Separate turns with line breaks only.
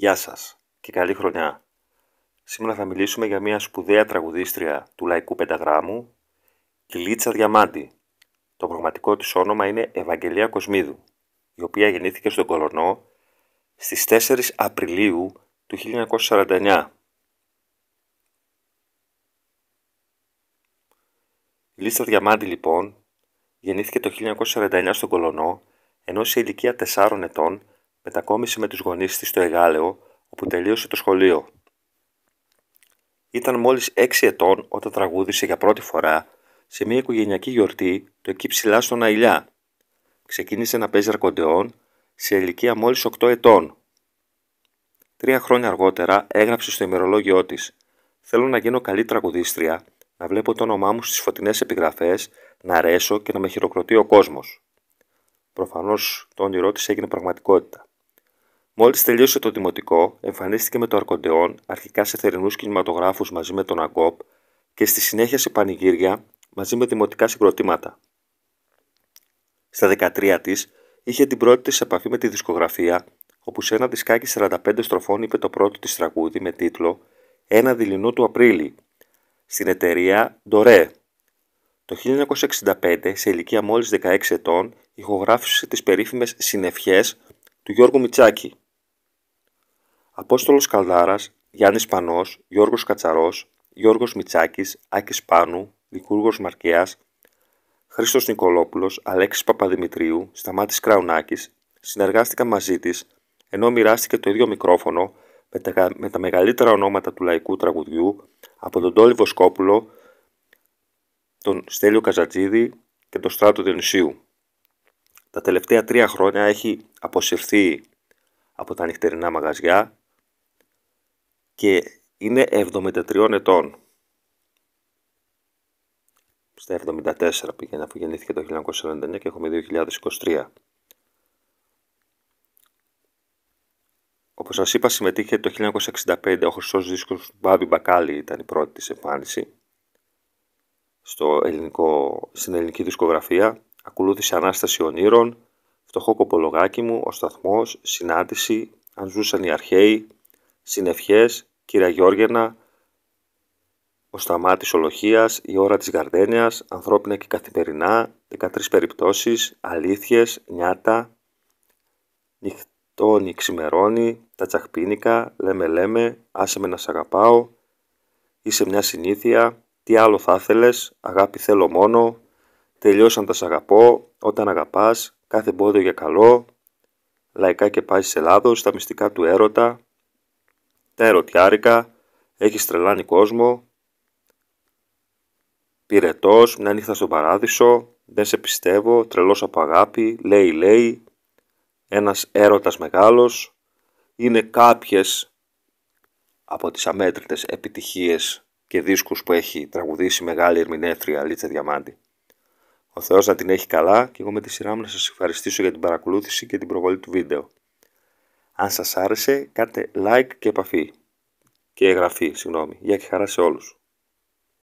Γεια σας και καλή χρονιά. Σήμερα θα μιλήσουμε για μια σπουδαία τραγουδίστρια του λαϊκού πενταγράμμου, η Λίτσα Διαμάντη. Το πραγματικό της όνομα είναι Ευαγγελία Κοσμίδου, η οποία γεννήθηκε στον Κολονό στις 4 Απριλίου του 1949. Η Λίτσα Διαμάντη λοιπόν γεννήθηκε το 1949 στον Κολονό, ενώ σε ηλικία 4 ετών μετακόμισε με τους γονείς της στο Εγάλεο, όπου τελείωσε το σχολείο. Ήταν μόλις 6 ετών όταν τραγούδησε για πρώτη φορά σε μια οικογενειακή γιορτή το εκεί ψηλά στον Αηλιά. Ξεκίνησε να παίζει αρκοντεόν σε ηλικία μόλις 8 ετών. Τρία χρόνια αργότερα έγραψε στο ημερολόγιο της «Θέλω να γίνω καλή τραγουδίστρια, να βλέπω το όνομά μου στις φωτεινές επιγραφές, να αρέσω και να με χειροκροτεί ο κόσμος». Προφανώς το όνειρό έγινε πραγματικότητα. Μόλις τελείωσε το δημοτικό, εμφανίστηκε με το Αρκοντεόν αρχικά σε θερινούς κινηματογράφους μαζί με τον Αγκόπ και στη συνέχεια σε πανηγύρια μαζί με δημοτικά συγκροτήματα. Στα 13 της είχε την πρώτη της επαφή με τη δισκογραφία, όπου σε ένα δισκάκι 45 στροφών είπε το πρώτο της τραγούδι με τίτλο Ένα δειλινό του Απρίλη στην εταιρεία Ντορέ. Το 1965, σε ηλικία μόλις 16 ετών, ηχογράφησε τις περίφημες «Συνευχές» του Γιώργου Μιτσάκη. Απόστολος Καλδάρας, Γιάννης Πανός, Γιώργος Κατσαρός, Γιώργος Μιτσάκης, Άκης Πάνου, Δικούργος Μαρκέας, Χρήστος Νικολόπουλος, Αλέξης Παπαδημητρίου, Σταμάτης Κραουνάκης συνεργάστηκαν μαζί της, ενώ μοιράστηκε το ίδιο μικρόφωνο με τα, με μεγαλύτερα ονόματα του λαϊκού τραγουδιού από τον Τόλι Βοσκόπουλο, τον Στέλιο Καζατζίδη και τον Στράτο Διονυσίου. Τα τελευταία τρία χρόνια έχει αποσυρθεί από τα νυχτερινά μαγαζιά και είναι 73 ετών. Στα 74 πήγαινε αφού γεννήθηκε το 1949 και έχουμε 2023. Όπως σας είπα συμμετείχε το 1965 ο χρυσός δίσκος Μπάμπι Μπακάλι ήταν η πρώτη της εμφάνιση στο ελληνικό, στην ελληνική δισκογραφία. Ακολούθησε Ανάσταση Ονείρων, Φτωχό Κοπολογάκι μου, Ο Σταθμός, Συνάντηση, Αν ζούσαν οι αρχαίοι, Συνευχές, Κυρία Γιώργενα, ο Σταμάτης Ολοχίας, η ώρα της Γαρδένιας, ανθρώπινα και καθημερινά, 13 περιπτώσεις, αλήθειες, νιάτα, νυχτώνει, ξημερώνει, τα τσαχπίνικα, λέμε λέμε, άσε με να σ' αγαπάω, είσαι μια συνήθεια, τι άλλο θα ήθελες, αγάπη θέλω μόνο, τελειώσαν τα σ' αγαπώ, όταν αγαπάς, κάθε εμπόδιο για καλό, λαϊκά και πάση Ελλάδο, τα μυστικά του έρωτα, τα ερωτιάρικα, έχει τρελάνει κόσμο, πυρετός, μια νύχτα στον παράδεισο, δεν σε πιστεύω, τρελός από αγάπη, λέει λέει, ένας έρωτας μεγάλος, είναι κάποιες από τις αμέτρητες επιτυχίες και δίσκους που έχει τραγουδήσει μεγάλη ερμηνεύτρια Λίτσα Διαμάντη. Ο Θεός να την έχει καλά και εγώ με τη σειρά μου να σας ευχαριστήσω για την παρακολούθηση και την προβολή του βίντεο. Αν σας άρεσε, κάντε like και επαφή. Και εγγραφή, συγγνώμη. Γεια και χαρά σε όλους.